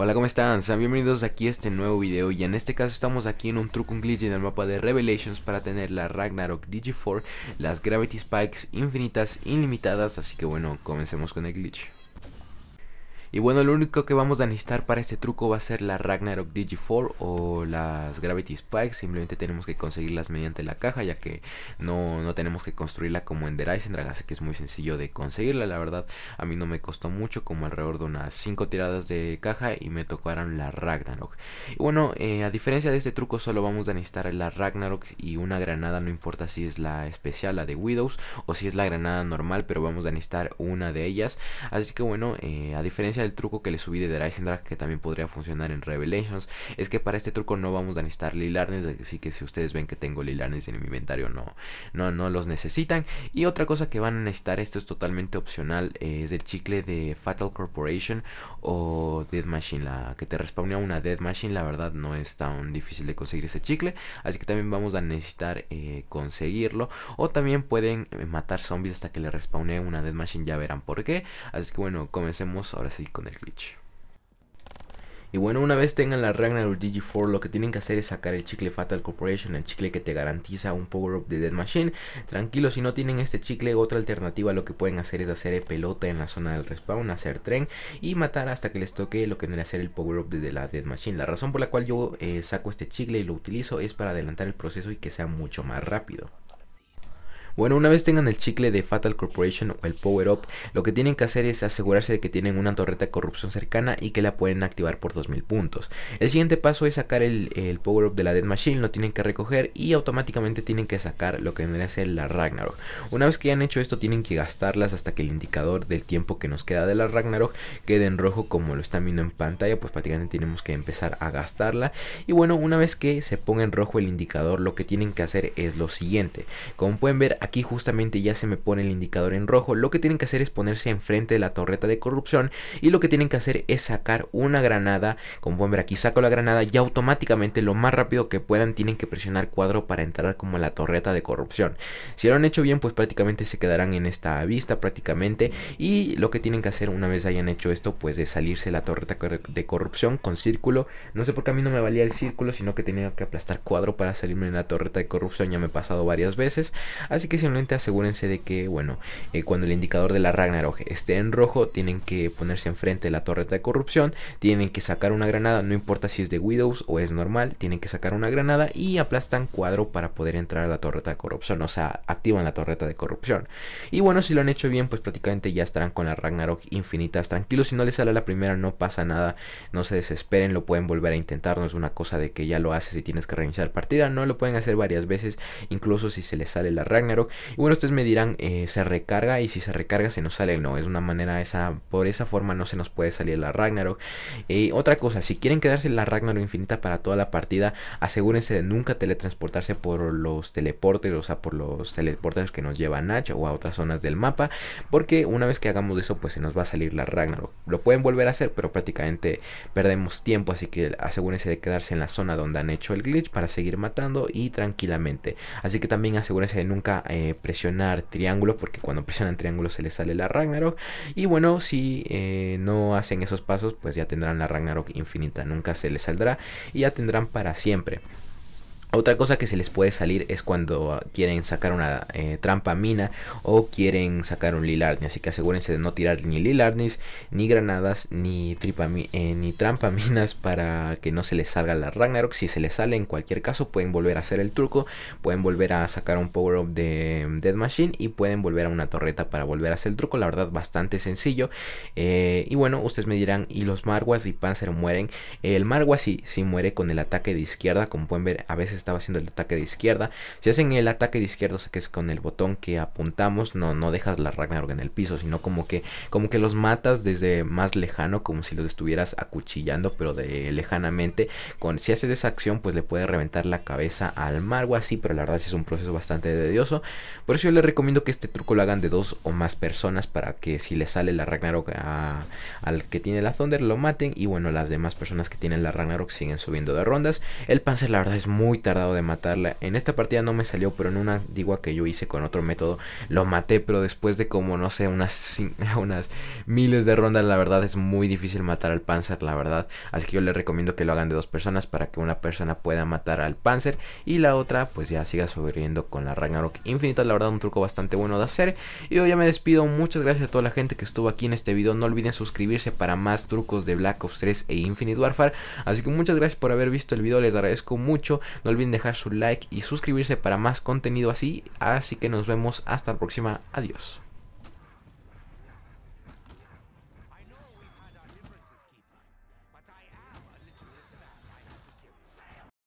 Hola, ¿cómo están? Sean bienvenidos aquí a este nuevo video y en este caso estamos aquí en un truco, un glitch en el mapa de Revelations para tener la Ragnarok Digi4, las Gravity Spikes infinitas, ilimitadas, así que bueno, comencemos con el glitch. Y bueno, lo único que vamos a necesitar para este truco va a ser la Ragnarok Digi4 o las Gravity Spikes. Simplemente tenemos que conseguirlas mediante la caja, ya que no, tenemos que construirla como en The Rising Drag, así que es muy sencillo de conseguirla. La verdad, a mí no me costó mucho, como alrededor de unas 5 tiradas de caja y me tocaron la Ragnarok. Y bueno, eh, a diferencia de este truco, solo vamos a necesitar la Ragnarok y una granada, no importa si es la especial, la de Widows, o si es la granada normal, pero vamos a necesitar una de ellas. Así que bueno, eh, a diferencia el truco que le subí de Dreisendrag, que también podría funcionar en Revelations, es que para este truco no vamos a necesitar Lilarnes, así que si ustedes ven que tengo Lilarnes en mi inventario, no, no, no los necesitan. Y otra cosa que van a necesitar, esto es totalmente opcional, eh, es el chicle de Fatal Corporation o Dead Machine, la que te respawnea una Dead Machine, la verdad no es tan difícil de conseguir ese chicle, así que también vamos a necesitar eh, conseguirlo, o también pueden eh, matar zombies hasta que le respawnee una Dead Machine, ya verán por qué, así que bueno, comencemos ahora sí con el glitch. Y bueno, una vez tengan la Ragnarok DG4, lo que tienen que hacer es sacar el chicle Fatal Corporation, el chicle que te garantiza un power-up de Dead Machine. Tranquilo, si no tienen este chicle, otra alternativa lo que pueden hacer es hacer pelota en la zona del respawn, hacer tren y matar hasta que les toque lo que tendría que ser el power-up de la Dead Machine. La razón por la cual yo eh, saco este chicle y lo utilizo es para adelantar el proceso y que sea mucho más rápido. Bueno, una vez tengan el chicle de Fatal Corporation o el Power Up, lo que tienen que hacer es asegurarse de que tienen una torreta de corrupción cercana y que la pueden activar por 2000 puntos. El siguiente paso es sacar el, Power Up de la Dead Machine, lo tienen que recoger y automáticamente tienen que sacar lo que vendría a ser la Ragnarok. Una vez que hayan hecho esto, tienen que gastarlas hasta que el indicador del tiempo que nos queda de la Ragnarok quede en rojo como lo están viendo en pantalla, pues prácticamente tenemos que empezar a gastarla. Y bueno, una vez que se ponga en rojo el indicador, lo que tienen que hacer es lo siguiente. Como pueden ver, Aquí justamente ya se me pone el indicador en rojo. Lo que tienen que hacer es ponerse enfrente de la torreta de corrupción y lo que tienen que hacer es sacar una granada. Como pueden ver aquí saco la granada y automáticamente lo más rápido que puedan tienen que presionar cuadro para entrar como a la torreta de corrupción. Si lo han hecho bien pues prácticamente se quedarán en esta vista prácticamente y lo que tienen que hacer una vez hayan hecho esto pues de salirse la torreta de corrupción con círculo. No sé por qué a mí no me valía el círculo sino que tenía que aplastar cuadro para salirme de la torreta de corrupción. Ya me he pasado varias veces. Así que asegúrense de que, bueno, eh, cuando el indicador de la Ragnarok esté en rojo, tienen que ponerse enfrente de la torreta de corrupción, tienen que sacar una granada, no importa si es de Widows o es normal, tienen que sacar una granada y aplastan cuadro para poder entrar a la torreta de corrupción, o sea, activan la torreta de corrupción. Y bueno, si lo han hecho bien, pues prácticamente ya estarán con la Ragnarok infinitas. Tranquilos, si no les sale la primera, no pasa nada, no se desesperen, lo pueden volver a intentar, no es una cosa de que ya lo haces y tienes que reiniciar partida, no lo pueden hacer varias veces, incluso si se les sale la Ragnarok y bueno, ustedes me dirán, eh, se recarga y si se recarga se nos sale. No, es una manera esa, por esa forma no se nos puede salir la Ragnarok. Y eh, otra cosa, si quieren quedarse la Ragnarok infinita para toda la partida, asegúrense de nunca teletransportarse por los teleporters o sea, por los teleporters que nos lleva a Natch o a otras zonas del mapa, porque una vez que hagamos eso, pues se nos va a salir la Ragnarok. Lo pueden volver a hacer, pero prácticamente perdemos tiempo, así que asegúrense de quedarse en la zona donde han hecho el glitch para seguir matando y tranquilamente. Así que también asegúrense de nunca eh, presionar triángulo, porque cuando presionan triángulo se les sale la Ragnarok. Y bueno, si eh, no hacen esos pasos, pues ya tendrán la Ragnarok infinita, nunca se les saldrá y ya tendrán para siempre. Otra cosa que se les puede salir es cuando ah, quieren sacar una eh, trampa mina o quieren sacar un Lilarni. Así que asegúrense de no tirar ni Lilarnis, ni granadas, ni, eh, trampa minas para que no se les salga la Ragnarok. Si se les sale, en cualquier caso, pueden volver a hacer el truco, pueden volver a sacar un power-up de mm, Dead Machine y pueden volver a una torreta para volver a hacer el truco. La verdad, bastante sencillo. Eh, y bueno, ustedes me dirán, ¿y los Marguas y Panzer mueren? El Marguas sí, sí muere con el ataque de izquierda, como pueden ver, a veces estaba haciendo el ataque de izquierda. Si hacen el ataque de izquierda, o sea que es con el botón que apuntamos, no, no dejas la Ragnarok en el piso, sino como que, como que los matas desde más lejano, como si los estuvieras acuchillando, pero de lejanamente. Con, si haces esa acción, pues le puede reventar la cabeza al o así, pero la verdad es un proceso bastante tedioso. Por eso yo les recomiendo que este truco lo hagan de dos o más personas para que si le sale la Ragnarok al que tiene la Thunder, lo maten. Y bueno, las demás personas que tienen la Ragnarok siguen subiendo de rondas. El Panzer, la verdad, es muy tardado de matarla. En esta partida no me salió, pero en una antigua que yo hice con otro método, lo maté, pero después de como, no sé, unas, unas miles de rondas, la verdad es muy difícil matar al Panzer, la verdad. Así que yo les recomiendo que lo hagan de dos personas para que una persona pueda matar al Panzer y la otra pues ya siga sobreviviendo con la Ragnarok Infinita. La verdad un truco bastante bueno de hacer. Y hoy ya me despido, muchas gracias a toda la gente que estuvo aquí en este video. No olviden suscribirse para más trucos de Black Ops 3 e Infinite Warfare. Así que muchas gracias por haber visto el video, les agradezco mucho. No dejar su like y suscribirse para más contenido así. Así que nos vemos hasta la próxima. Adiós.